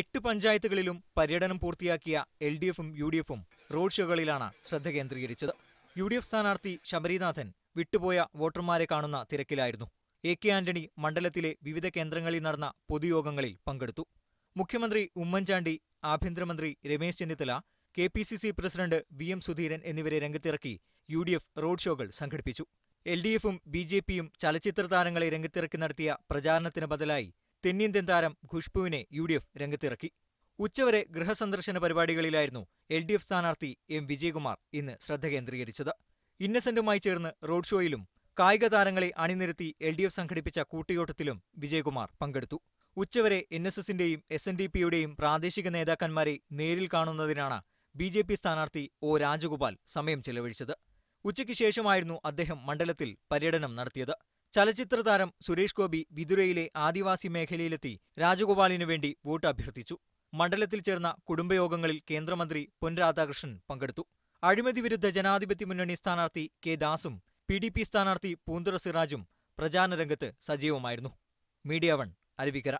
എട്ട് പഞ്ചായത്തുകളിലും പര്യടനം പൂർത്തിയാക്കിയ എൽ ഡി എഫും യു ഡി എഫും റോഡ് ഷോകളിലാണ് ശ്രദ്ധ കേന്ദ്രീകരിച്ചത് യു ഡി എഫ് സ്ഥാനാർത്ഥി ശബരിനാഥൻ വിട്ടുപോയ വോട്ടർമാരെ കാണുന്ന തിരക്കിലായിരുന്നു എ കെ ആന്റണി മണ്ഡലത്തിലെ വിവിധ കേന്ദ്രങ്ങളിൽ നടന്ന പൊതുയോഗങ്ങളിൽ പങ്കെടുത്തു മുഖ്യമന്ത്രി ഉമ്മൻചാണ്ടി ആഭ്യന്തരമന്ത്രി Ramesh Chennithala K P C C president V M Sudheeran എന്നിവരെ രംഗത്തിറക്കി യു ഡി എഫ് റോഡ് ഷോകൾ സംഘടിപ്പിച്ചു എൽ ഡി എഫും ബി ജെ പിയും ചലച്ചിത്ര താരങ്ങളെ രംഗത്തിറക്കി നടത്തിയ പ്രചാരണത്തിന് ബദലായി തെന്നിന്ത്യൻ താരം ഖുഷ്ബുവിനെ യു ഡി എഫ് രംഗത്തിറക്കി ഉച്ചവരെ ഗൃഹസന്ദർശന പരിപാടികളിലായിരുന്നു എൽ ഡി എഫ് സ്ഥാനാർത്ഥി എം വിജയകുമാർ ഇന്ന് ശ്രദ്ധ കേന്ദ്രീകരിച്ചത് ഇന്നസെന്റുമായി ചേർന്ന് റോഡ് ഷോയിലും കായിക താരങ്ങളെ അണിനിരത്തി എൽ ഡി എഫ് സംഘടിപ്പിച്ച കൂട്ടിയോട്ടത്തിലും വിജയകുമാർ പങ്കെടുത്തു ഉച്ചവരെ എൻ എസ് എസിന്റെയും എസ് എൻ ഡി പിയുടെയും പ്രാദേശിക നേതാക്കന്മാരെ നേരിൽ കാണുന്നതിനാണ് ബി ജെ പി സ്ഥാനാർത്ഥി ഒ രാജഗോപാൽ സമയം ചെലവഴിച്ചത് ഉച്ചയ്ക്ക് ശേഷമായിരുന്നു അദ്ദേഹം മണ്ഡലത്തിൽ പര്യടനം നടത്തിയത് ചലച്ചിത്ര താരം സുരേഷ് ഗോപി വിതുരയിലെ ആദിവാസി മേഖലയിലെത്തി രാജഗോപാലിനു വേണ്ടി വോട്ട് അഭ്യർത്ഥിച്ചു മണ്ഡലത്തിൽ ചേർന്ന കുടുംബയോഗങ്ങളിൽ കേന്ദ്രമന്ത്രി പൊൻ രാധാകൃഷ്ണൻ പങ്കെടുത്തു അഴിമതി വിരുദ്ധ ജനാധിപത്യ മുന്നണി സ്ഥാനാർത്ഥി കെ ദാസും പി ഡി പി സ്ഥാനാർത്ഥി പൂന്തറ സിറാജും പ്രചാരണ രംഗത്ത് സജീവമായിരുന്നു മീഡിയ വൺ അരുവിക്കര